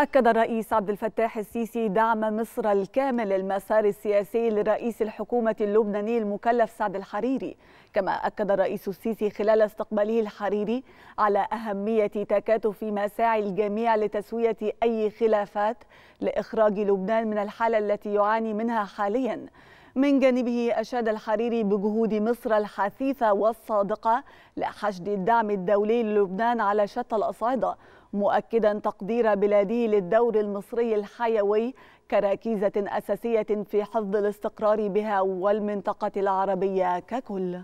أكد الرئيس عبد الفتاح السيسي دعم مصر الكامل للمسار السياسي لرئيس الحكومة اللبناني المكلف سعد الحريري كما أكد الرئيس السيسي خلال استقباله الحريري على أهمية تكاتف مساعي الجميع لتسوية أي خلافات لإخراج لبنان من الحالة التي يعاني منها حالياً من جانبه أشاد الحريري بجهود مصر الحثيثة والصادقة لحشد الدعم الدولي للبنان على شتى الأصعدة مؤكدا تقدير بلاده للدور المصري الحيوي كركيزة أساسية في حفظ الاستقرار بها والمنطقة العربية ككل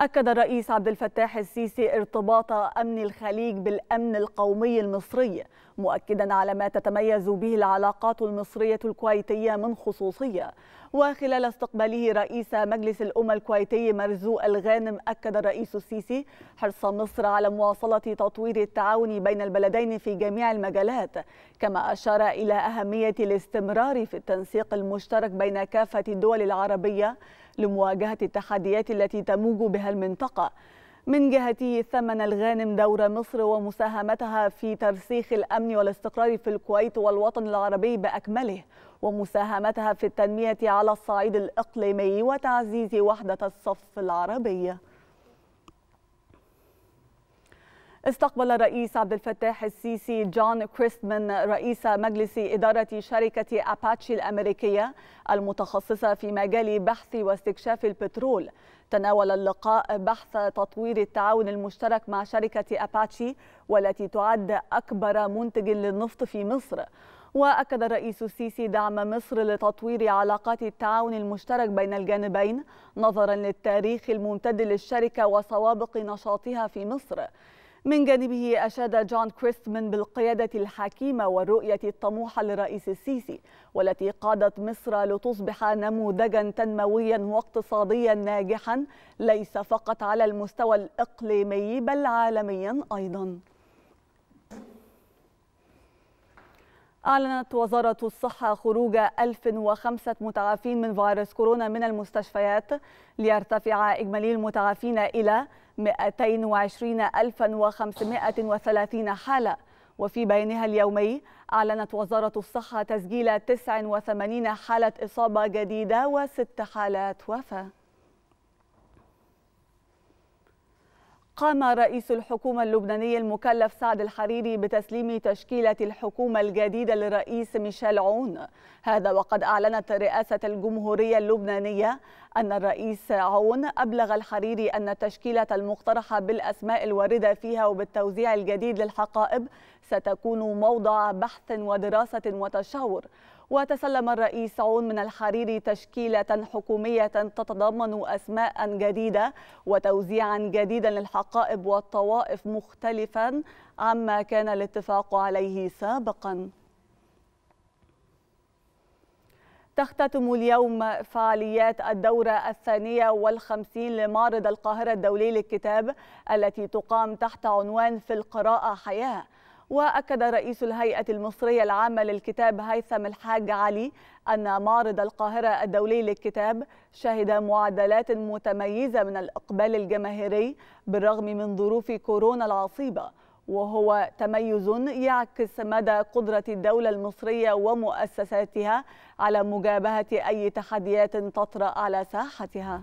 أكد الرئيس عبد الفتاح السيسي ارتباط أمن الخليج بالأمن القومي المصري مؤكدا على ما تتميز به العلاقات المصرية الكويتية من خصوصية وخلال استقباله رئيس مجلس الأمة الكويتي مرزوق الغانم أكد الرئيس السيسي حرص مصر على مواصلة تطوير التعاون بين البلدين في جميع المجالات كما أشار إلى أهمية الاستمرار في التنسيق المشترك بين كافة الدول العربية لمواجهة التحديات التي تموج بها المنطقة من جهته ثمن الغانم دور مصر ومساهمتها في ترسيخ الأمن والاستقرار في الكويت والوطن العربي بأكمله ومساهمتها في التنمية على الصعيد الإقليمي وتعزيز وحدة الصف العربي استقبل الرئيس عبد الفتاح السيسي جون كريستمان رئيس مجلس إدارة شركة أباتشي الأمريكية المتخصصة في مجال بحث واستكشاف البترول تناول اللقاء بحث تطوير التعاون المشترك مع شركة أباتشي والتي تعد أكبر منتج للنفط في مصر وأكد الرئيس السيسي دعم مصر لتطوير علاقات التعاون المشترك بين الجانبين نظرا للتاريخ الممتد للشركة وسوابق نشاطها في مصر من جانبه أشاد جون كريستمن بالقيادة الحكيمة والرؤية الطموحة لرئيس السيسي والتي قادت مصر لتصبح نموذجا تنمويا واقتصاديا ناجحا ليس فقط على المستوى الإقليمي بل عالميا أيضا أعلنت وزارة الصحة خروج 1005 متعافين من فيروس كورونا من المستشفيات ليرتفع إجمالي المتعافين إلى 220530 حالة وفي بيانها اليومي أعلنت وزارة الصحة تسجيل 89 حالة إصابة جديدة وست حالات وفاة قام رئيس الحكومة اللبناني المكلف سعد الحريري بتسليم تشكيلة الحكومة الجديدة للرئيس ميشيل عون هذا وقد أعلنت رئاسة الجمهورية اللبنانية أن الرئيس عون أبلغ الحريري أن التشكيلة المقترحة بالأسماء الواردة فيها وبالتوزيع الجديد للحقائب ستكون موضع بحث ودراسة وتشاور وتسلم الرئيس عون من الحريري تشكيلة حكومية تتضمن أسماء جديدة وتوزيعا جديدا للحقائب والطوائف مختلفا عما كان الاتفاق عليه سابقا تختتم اليوم فعاليات الدورة الثانية والخمسين لمعرض القاهرة الدولي للكتاب التي تقام تحت عنوان في القراءة حياة وأكد رئيس الهيئة المصرية العامة للكتاب هيثم الحاج علي أن معرض القاهرة الدولي للكتاب شهد معدلات متميزة من الإقبال الجماهيري بالرغم من ظروف كورونا العصيبة وهو تميز يعكس مدى قدرة الدولة المصرية ومؤسساتها على مجابهة أي تحديات تطرأ على ساحتها